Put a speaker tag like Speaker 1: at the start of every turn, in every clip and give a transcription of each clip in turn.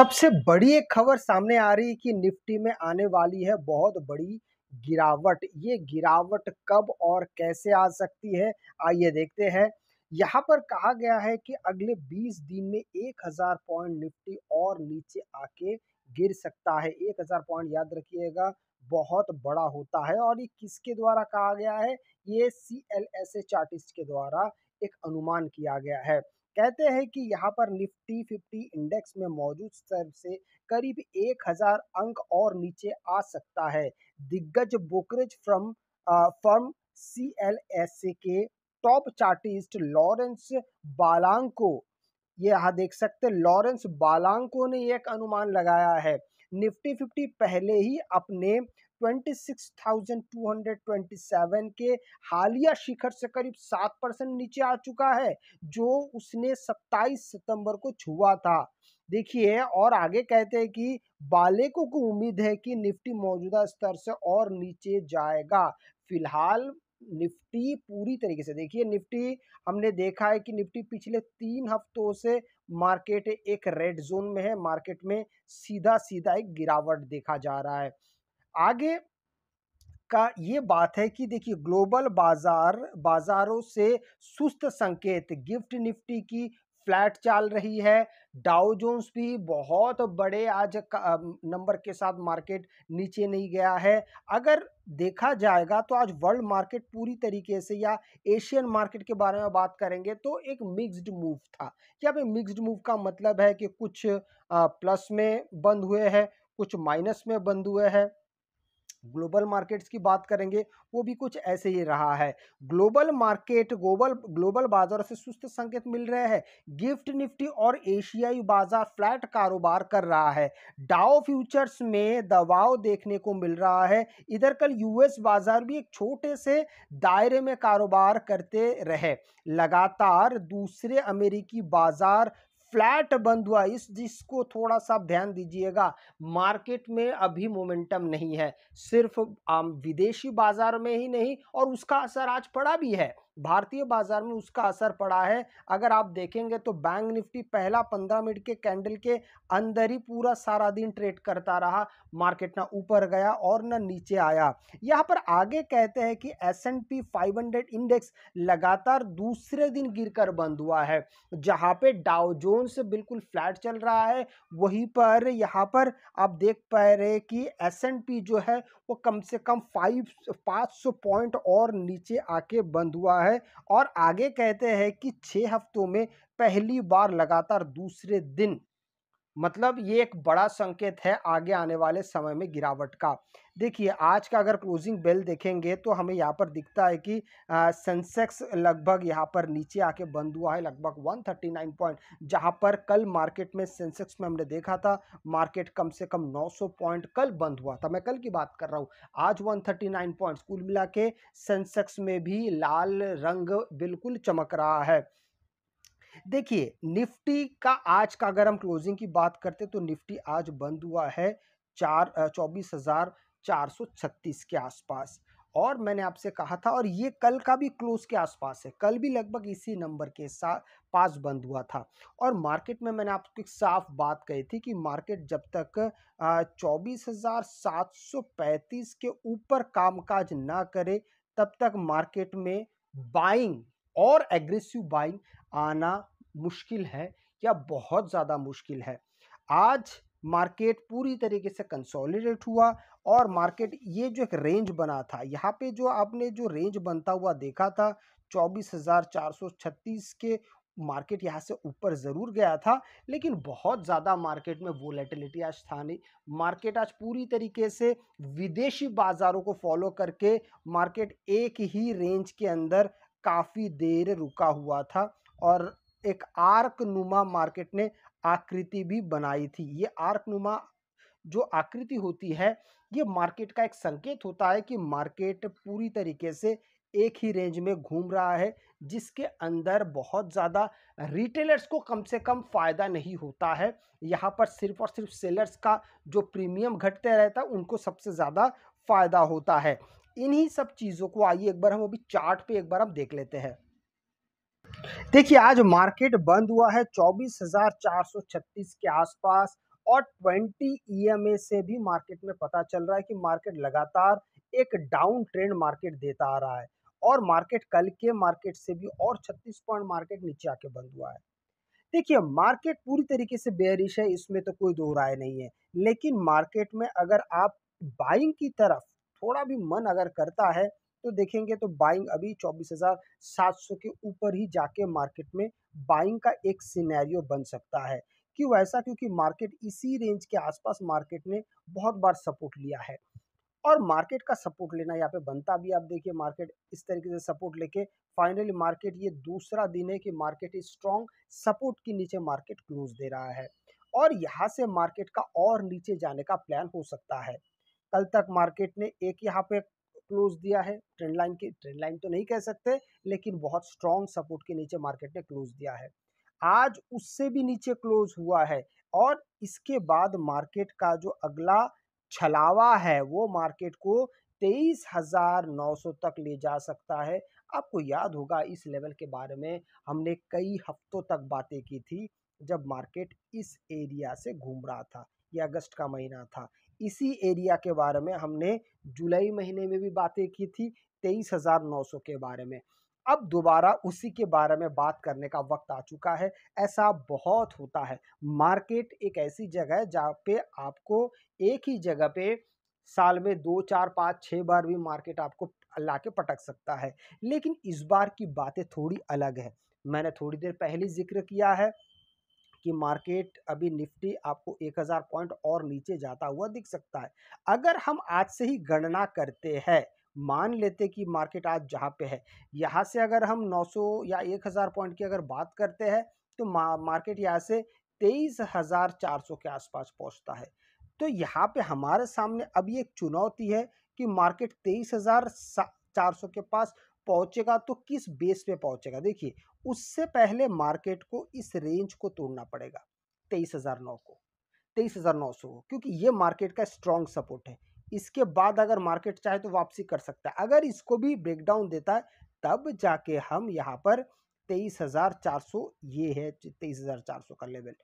Speaker 1: सबसे बड़ी एक खबर सामने आ रही है कि निफ्टी में आने वाली है बहुत बड़ी गिरावट ये गिरावट कब और कैसे आ सकती है आइए देखते हैं यहाँ पर कहा गया है कि अगले 20 दिन में 1000 पॉइंट निफ्टी और नीचे आके गिर सकता है 1000 पॉइंट याद रखिएगा बहुत बड़ा होता है और ये किसके द्वारा कहा गया है ये C L S A chartist के द्वारा एक अनुमान किया गया है कहते हैं कि यहाँ पर निफ्टी फिफ्टी इंडेक्स में मौजूद स्तर से करीब एक हजार अंक और नीचे आ सकता है दिग्गज brokerage from firm C L S के टॉप चार्टिस्ट लॉरेंस बालांको ये यहाँ देख सकते हैं लॉरेंस बालांको ने एक अनुमान लगाया है निफ्टी फिफ्टी पहले ही अपने 26,227 के हालिया शिखर से करीब सात परसेंट नीचे आ चुका है जो उसने 27 सितंबर को छुआ था देखिए और आगे कहते हैं कि बालेकों को उम्मीद है कि निफ्टी मौजूदा स्तर से और नीचे जाएगा फिलहाल निफ्टी पूरी तरीके से देखिए निफ्टी हमने देखा है कि निफ्टी पिछले तीन हफ्तों से मार्केट एक रेड जोन में है मार्केट में सीधा सीधा एक गिरावट देखा जा रहा है आगे का ये बात है कि देखिए ग्लोबल बाजार बाजारों से सुस्त संकेत गिफ्ट निफ्टी की फ्लैट चल रही है डाउ जोन्स भी बहुत बड़े आज नंबर के साथ मार्केट नीचे नहीं गया है अगर देखा जाएगा तो आज वर्ल्ड मार्केट पूरी तरीके से या एशियन मार्केट के बारे में बात करेंगे तो एक मिक्स्ड मूव था क्या भाई मिक्स्ड मूव का मतलब है कि कुछ प्लस में बंद हुए हैं कुछ माइनस में बंद हुए हैं ग्लोबल मार्केट्स की बात करेंगे वो भी कुछ ऐसे ही रहा है ग्लोबल मार्केट ग्लोबल ग्लोबल बाजारों से सुस्त संकेत मिल रहे हैं गिफ्ट निफ्टी और एशियाई बाजार फ्लैट कारोबार कर रहा है डाओ फ्यूचर्स में दबाव देखने को मिल रहा है इधर कल यूएस बाजार भी एक छोटे से दायरे में कारोबार करते रहे लगातार दूसरे अमेरिकी बाजार फ्लैट बंद हुआ इस जिसको थोड़ा सा ध्यान दीजिएगा मार्केट में अभी मोमेंटम नहीं है सिर्फ विदेशी बाजार में ही नहीं और उसका असर आज पड़ा भी है भारतीय बाजार में उसका असर पड़ा है अगर आप देखेंगे तो बैंक निफ्टी पहला पंद्रह मिनट के कैंडल के अंदर ही पूरा सारा दिन ट्रेड करता रहा मार्केट ना ऊपर गया और ना नीचे आया यहाँ पर आगे कहते हैं कि S and P five hundred index लगातार दूसरे दिन गिरकर बंद हुआ है जहाँ पे डाउजोन से बिल्कुल फ्लैट चल रहा है वहीं पर यहाँ पर आप देख पा रहे कि एस एंड पी जो है वो कम से कम फाइव पाँच सौ पॉइंट और नीचे आके बंद हुआ है और आगे कहते हैं कि छः हफ्तों में पहली बार लगातार दूसरे दिन मतलब ये एक बड़ा संकेत है आगे आने वाले समय में गिरावट का देखिए आज का अगर क्लोजिंग बेल देखेंगे तो हमें यहाँ पर दिखता है कि सेंसेक्स लगभग यहाँ पर नीचे आके बंद हुआ है लगभग 139 पॉइंट जहाँ पर कल मार्केट में सेंसेक्स में हमने देखा था मार्केट कम से कम 900 पॉइंट कल बंद हुआ था मैं कल की बात कर रहा हूँ आज 139 पॉइंट कुल मिला के सेंसेक्स में भी लाल रंग बिल्कुल चमक रहा है देखिए निफ्टी का आज का अगर हम क्लोजिंग की बात करते तो निफ्टी आज बंद हुआ है चार चौबीस हज़ार चार सौ छत्तीस के आसपास और मैंने आपसे कहा था और ये कल का भी क्लोज के आसपास है कल भी लगभग इसी नंबर के साथ पास बंद हुआ था और मार्केट में मैंने आपको एक साफ बात कही थी कि मार्केट जब तक चौबीस हज़ार सात सौ पैंतीस के ऊपर कामकाज ना करे तब तक मार्केट में बाइंग और एग्रेसिव बाइंग आना मुश्किल है या बहुत ज़्यादा मुश्किल है आज मार्केट पूरी तरीके से कंसोलिडेट हुआ और मार्केट ये जो एक रेंज बना था यहाँ पे जो आपने जो रेंज बनता हुआ देखा था चौबीस हज़ार चार सौ छत्तीस के मार्केट यहाँ से ऊपर ज़रूर गया था लेकिन बहुत ज़्यादा मार्केट में वोलेटिलिटी आज था नहीं मार्केट आज पूरी तरीके से विदेशी बाज़ारों को फॉलो करके मार्केट एक ही रेंज के अंदर काफ़ी देर रुका हुआ था और एक आर्क नुमा मार्केट ने आकृति भी बनाई थी ये आर्क नुमा जो आकृति होती है ये मार्केट का एक संकेत होता है कि मार्केट पूरी तरीके से एक ही रेंज में घूम रहा है जिसके अंदर बहुत ज़्यादा रिटेलर्स को कम से कम फ़ायदा नहीं होता है यहाँ पर सिर्फ और सिर्फ सेलर्स का जो प्रीमियम घटते रहता है उनको सबसे ज़्यादा फ़ायदा होता है इन्हीं सब चीज़ों को आइए एक बार हम अभी चार्ट पे एक बार हम देख लेते हैं देखिए आज मार्केट बंद हुआ है 24,436 के आसपास और 20 ईएमए से भी मार्केट में पता चल रहा है कि मार्केट लगातार एक डाउन ट्रेंड मार्केट देता आ रहा है और मार्केट कल के मार्केट से भी और 36 पॉइंट मार्केट नीचे आके बंद हुआ है देखिए मार्केट पूरी तरीके से बेहरिश है इसमें तो कोई दो राय नहीं है लेकिन मार्केट में अगर आप बाइंग की तरफ थोड़ा भी मन अगर करता है तो देखेंगे तो बाइंग अभी 24,700 के ऊपर ही जाके मार्केट में बाइंग का एक सिनेरियो बन सकता है क्यों ऐसा क्योंकि मार्केट इसी रेंज के आसपास मार्केट ने बहुत बार सपोर्ट लिया है और मार्केट का सपोर्ट लेना यहाँ पे बनता भी आप देखिए मार्केट इस तरीके से सपोर्ट लेके फाइनली मार्केट ये दूसरा दिन है कि मार्केट इज स्ट्रॉन्ग सपोर्ट के नीचे मार्केट क्लोज दे रहा है और यहाँ से मार्केट का और नीचे जाने का प्लान हो सकता है कल तक मार्केट ने एक यहाँ पे क्लोज दिया है ट्रेंड लाइन की ट्रेंड लाइन तो नहीं कह सकते लेकिन बहुत स्ट्रॉन्ग सपोर्ट के नीचे मार्केट ने क्लोज दिया है आज उससे भी नीचे क्लोज हुआ है और इसके बाद मार्केट का जो अगला छलावा है वो मार्केट को तेईस हज़ार नौ सौ तक ले जा सकता है आपको याद होगा इस लेवल के बारे में हमने कई हफ्तों तक बातें की थी जब मार्केट इस एरिया से घूम रहा था ये अगस्त का महीना था इसी एरिया के बारे में हमने जुलाई महीने में भी बातें की थी तेईस हज़ार नौ सौ के बारे में अब दोबारा उसी के बारे में बात करने का वक्त आ चुका है ऐसा बहुत होता है मार्केट एक ऐसी जगह है जहाँ पे आपको एक ही जगह पे साल में दो चार पाँच छः बार भी मार्केट आपको ला के पटक सकता है लेकिन इस बार की बातें थोड़ी अलग है मैंने थोड़ी देर पहले जिक्र किया है कि मार्केट अभी निफ्टी आपको 1000 पॉइंट और नीचे जाता हुआ दिख सकता है अगर हम आज से ही गणना करते हैं मान लेते कि मार्केट आज जहाँ पे है यहाँ से अगर हम 900 या 1000 पॉइंट की अगर बात करते हैं तो मार्केट यहाँ से तेईस हज़ार चार सौ के आसपास पहुँचता है तो यहाँ पे हमारे सामने अभी एक चुनौती है कि मार्केट तेईस हज़ार चार सौ के पास पहुंचेगा तो किस बेस पे पहुंचेगा देखिए उससे पहले मार्केट को इस रेंज को तोड़ना पड़ेगा तेईस हज़ार नौ को तेईस हज़ार नौ सौ को क्योंकि ये मार्केट का स्ट्रांग सपोर्ट है इसके बाद अगर मार्केट चाहे तो वापसी कर सकता है अगर इसको भी ब्रेकडाउन देता है तब जाके हम यहाँ पर तेईस हज़ार चार सौ ये है तेईस हज़ार चार सौ का लेवल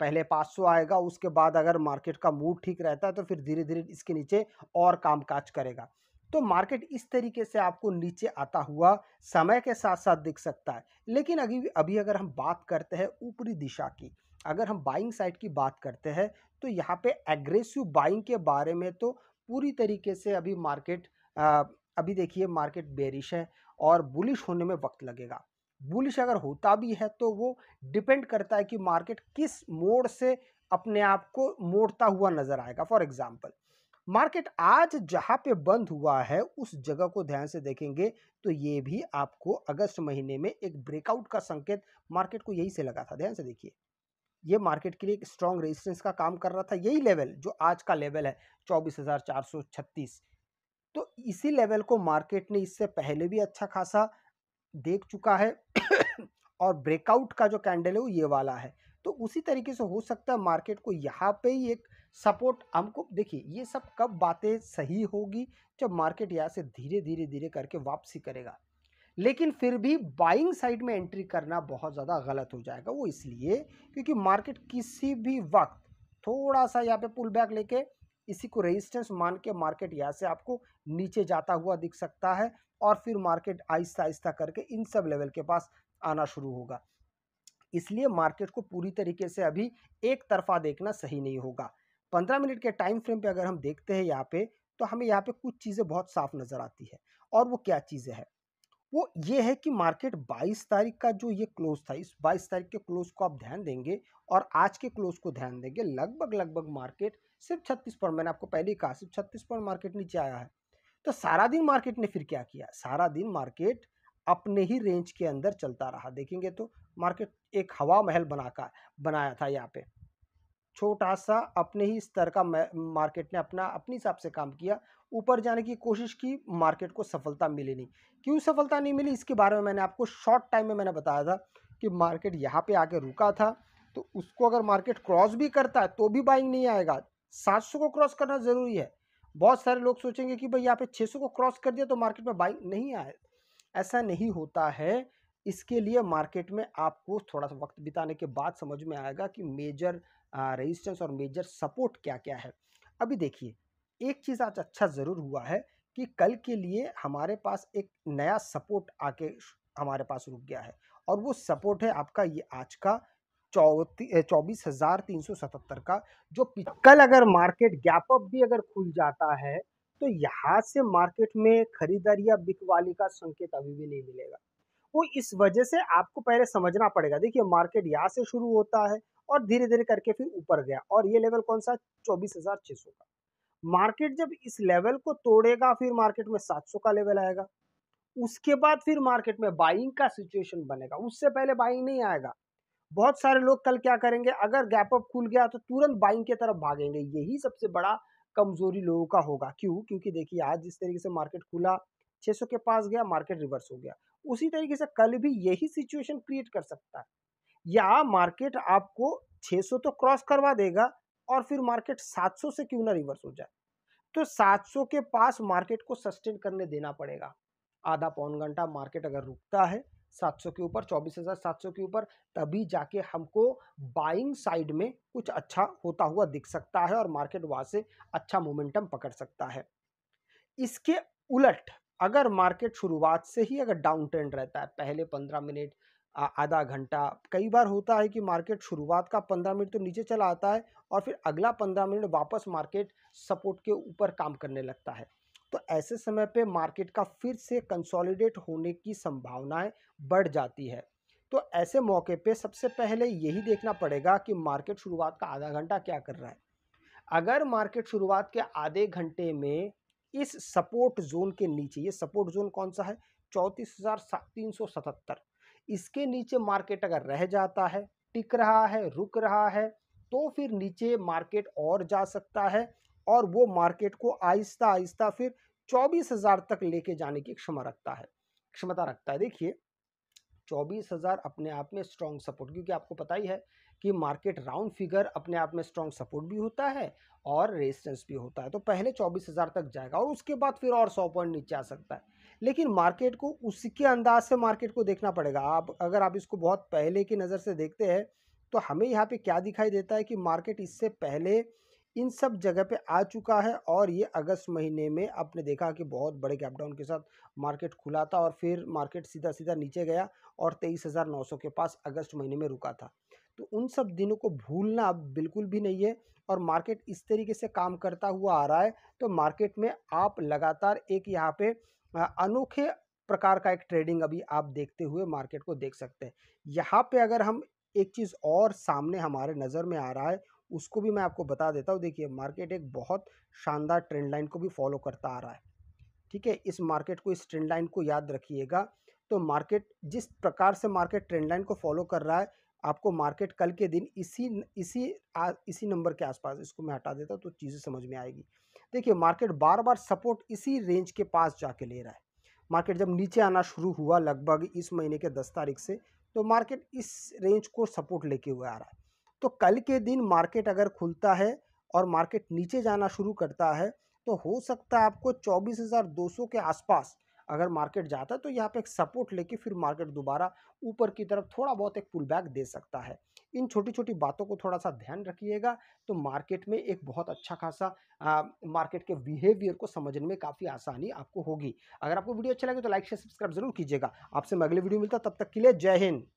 Speaker 1: पहले सौ आएगा उसके बाद अगर मार्केट का मूड ठीक रहता है तो फिर धीरे धीरे इसके नीचे और कामकाज करेगा तो मार्केट इस तरीके से आपको नीचे आता हुआ समय के साथ साथ दिख सकता है लेकिन अभी अभी अगर हम बात करते हैं ऊपरी दिशा की अगर हम बाइंग साइड की बात करते हैं तो यहाँ पे एग्रेसिव बाइंग के बारे में तो पूरी तरीके से अभी मार्केट आ, अभी देखिए मार्केट बेरिश है और बुलिश होने में वक्त लगेगा बुलिश अगर होता भी है तो वो डिपेंड करता है कि मार्केट किस मोड से अपने आप को मोड़ता हुआ नज़र आएगा फॉर एग्ज़ाम्पल मार्केट आज जहाँ पे बंद हुआ है उस जगह को ध्यान से देखेंगे तो ये भी आपको अगस्त महीने में एक ब्रेकआउट का संकेत मार्केट को यही से लगा था ध्यान से देखिए ये मार्केट के लिए एक स्ट्रॉन्ग रेजिस्टेंस का काम कर रहा था यही लेवल जो आज का लेवल है चौबीस हज़ार चार सौ छत्तीस तो इसी लेवल को मार्केट ने इससे पहले भी अच्छा खासा देख चुका है और ब्रेकआउट का जो कैंडल है वो ये वाला है तो उसी तरीके से हो सकता है मार्केट को यहाँ पे ही एक सपोर्ट हमको देखिए ये सब कब बातें सही होगी जब मार्केट यहाँ से धीरे धीरे धीरे करके वापसी करेगा लेकिन फिर भी बाइंग साइड में एंट्री करना बहुत ज़्यादा गलत हो जाएगा वो इसलिए क्योंकि मार्केट किसी भी वक्त थोड़ा सा यहाँ पे पुल बैक लेके इसी को रेजिस्टेंस मान के मार्केट यहाँ से आपको नीचे जाता हुआ दिख सकता है और फिर मार्केट आहिस्ता आहिस्ता करके इन सब लेवल के पास आना शुरू होगा इसलिए मार्केट को पूरी तरीके से अभी एक तरफा देखना सही नहीं होगा पंद्रह मिनट के टाइम फ्रेम पे अगर हम देखते हैं यहाँ पे तो हमें यहाँ पे कुछ चीज़ें बहुत साफ नज़र आती है और वो क्या चीज़ें हैं वो ये है कि मार्केट 22 तारीख का जो ये क्लोज था इस 22 तारीख के क्लोज को आप ध्यान देंगे और आज के क्लोज को ध्यान देंगे लगभग लगभग मार्केट सिर्फ 36 पॉइंट मैंने आपको पहले ही कहा सिर्फ 36 पॉइंट मार्केट नीचे आया है तो सारा दिन मार्केट ने फिर क्या किया सारा दिन मार्केट अपने ही रेंज के अंदर चलता रहा देखेंगे तो मार्केट एक हवा महल बनाकर बनाया था यहाँ पे छोटा सा अपने ही स्तर का मार्केट ने अपना अपने हिसाब से काम किया ऊपर जाने की कोशिश की मार्केट को सफलता मिली नहीं क्यों सफलता नहीं मिली इसके बारे में मैंने आपको शॉर्ट टाइम में मैंने बताया था कि मार्केट यहाँ पे आके रुका था तो उसको अगर मार्केट क्रॉस भी करता है तो भी बाइंग नहीं आएगा सात को क्रॉस करना ज़रूरी है बहुत सारे लोग सोचेंगे कि भाई यहाँ पे छः को क्रॉस कर दिया तो मार्केट में बाइंग नहीं आए ऐसा नहीं होता है इसके लिए मार्केट में आपको थोड़ा सा वक्त बिताने के बाद समझ में आएगा कि मेजर रेजिस्टेंस और मेजर सपोर्ट क्या क्या है अभी देखिए एक चीज़ आज अच्छा ज़रूर हुआ है कि कल के लिए हमारे पास एक नया सपोर्ट आके हमारे पास रुक गया है और वो सपोर्ट है आपका ये आज का चौबीस हज़ार तीन सौ सतहत्तर का जो कल अगर मार्केट गैप अप भी अगर खुल जाता है तो यहाँ से मार्केट में खरीदारी या बिकवाली का संकेत अभी भी नहीं मिलेगा वो इस वजह से आपको पहले समझना पड़ेगा देखिए मार्केट यहाँ से शुरू होता है और धीरे धीरे करके फिर ऊपर गया और ये लेवल कौन सा चौबीस हजार छह सौ का मार्केट जब इस लेवल को तोड़ेगा फिर मार्केट में सात सौ का लेवल आएगा उसके बाद फिर मार्केट में बाइंग का सिचुएशन बनेगा उससे पहले बाइंग नहीं आएगा बहुत सारे लोग कल क्या करेंगे अगर गैप अप खुल गया तो तुरंत बाइंग की तरफ भागेंगे यही सबसे बड़ा कमजोरी लोगों का होगा क्यों क्योंकि देखिए आज जिस तरीके से मार्केट खुला 600 के पास गया मार्केट रिवर्स हो गया उसी तरीके से कल भी यही सिचुएशन क्रिएट कर सकता है या मार्केट आपको 600 तो क्रॉस करवा देगा और फिर मार्केट 700 से क्यों ना रिवर्स हो जाए तो 700 के पास मार्केट को सस्टेन करने देना पड़ेगा आधा पौन घंटा मार्केट अगर रुकता है 700 के ऊपर 24,700 के ऊपर तभी जाके हमको बाइंग साइड में कुछ अच्छा होता हुआ दिख सकता है और मार्केट वहाँ से अच्छा मोमेंटम पकड़ सकता है इसके उलट अगर मार्केट शुरुआत से ही अगर डाउन ट्रेंड रहता है पहले पंद्रह मिनट आधा घंटा कई बार होता है कि मार्केट शुरुआत का पंद्रह मिनट तो नीचे चला आता है और फिर अगला पंद्रह मिनट वापस मार्केट सपोर्ट के ऊपर काम करने लगता है तो ऐसे समय पे मार्केट का फिर से कंसोलिडेट होने की संभावनाएं बढ़ जाती है तो ऐसे मौके पे सबसे पहले यही देखना पड़ेगा कि मार्केट शुरुआत का आधा घंटा क्या कर रहा है अगर मार्केट शुरुआत के आधे घंटे में इस सपोर्ट जोन के नीचे ये सपोर्ट जोन कौन सा है चौंतीस हज़ार तीन सौ सतहत्तर इसके नीचे मार्केट अगर रह जाता है टिक रहा है रुक रहा है तो फिर नीचे मार्केट और जा सकता है और वो मार्केट को आहिस्ता आहिस्ता फिर चौबीस हज़ार तक लेके जाने की क्षमा रखता है क्षमता रखता है देखिए चौबीस हज़ार अपने आप में स्ट्रांग सपोर्ट क्योंकि आपको पता ही है कि मार्केट राउंड फिगर अपने आप में स्ट्रांग सपोर्ट भी होता है और रेजिस्टेंस भी होता है तो पहले चौबीस हज़ार तक जाएगा और उसके बाद फिर और सौ पॉइंट नीचे आ सकता है लेकिन मार्केट को उसके अंदाज से मार्केट को देखना पड़ेगा आप अगर आप इसको बहुत पहले की नज़र से देखते हैं तो हमें यहाँ पे क्या दिखाई देता है कि मार्केट इससे पहले इन सब जगह पे आ चुका है और ये अगस्त महीने में आपने देखा कि बहुत बड़े गैप डाउन के साथ मार्केट खुला था और फिर मार्केट सीधा सीधा नीचे गया और तेईस हज़ार नौ सौ के पास अगस्त महीने में रुका था तो उन सब दिनों को भूलना अब बिल्कुल भी नहीं है और मार्केट इस तरीके से काम करता हुआ आ रहा है तो मार्केट में आप लगातार एक यहाँ पर अनोखे प्रकार का एक ट्रेडिंग अभी आप देखते हुए मार्केट को देख सकते हैं यहाँ पे अगर हम एक चीज़ और सामने हमारे नज़र में आ रहा है उसको भी मैं आपको बता देता हूँ देखिए मार्केट एक बहुत शानदार ट्रेंड लाइन को भी फॉलो करता आ रहा है ठीक है इस मार्केट को इस ट्रेंड लाइन को याद रखिएगा तो मार्केट जिस प्रकार से मार्केट ट्रेंड लाइन को फॉलो कर रहा है आपको मार्केट कल के दिन इसी इसी आ, इसी नंबर के आसपास इसको मैं हटा देता हूँ तो चीज़ें समझ में आएगी देखिए मार्केट बार बार सपोर्ट इसी रेंज के पास जाके ले रहा है मार्केट जब नीचे आना शुरू हुआ लगभग इस महीने के दस तारीख से तो मार्केट इस रेंज को सपोर्ट लेके हुए आ रहा है तो कल के दिन मार्केट अगर खुलता है और मार्केट नीचे जाना शुरू करता है तो हो सकता है आपको 24,200 के आसपास अगर मार्केट जाता है तो यहाँ पे एक सपोर्ट लेके फिर मार्केट दोबारा ऊपर की तरफ थोड़ा बहुत एक पुल बैक दे सकता है इन छोटी छोटी बातों को थोड़ा सा ध्यान रखिएगा तो मार्केट में एक बहुत अच्छा खासा आ, मार्केट के बिहेवियर को समझने में काफ़ी आसानी आपको होगी अगर आपको वीडियो अच्छा लगे तो लाइक शेयर सब्सक्राइब जरूर कीजिएगा आपसे मैं अगले वीडियो मिलता तब तक के लिए जय हिंद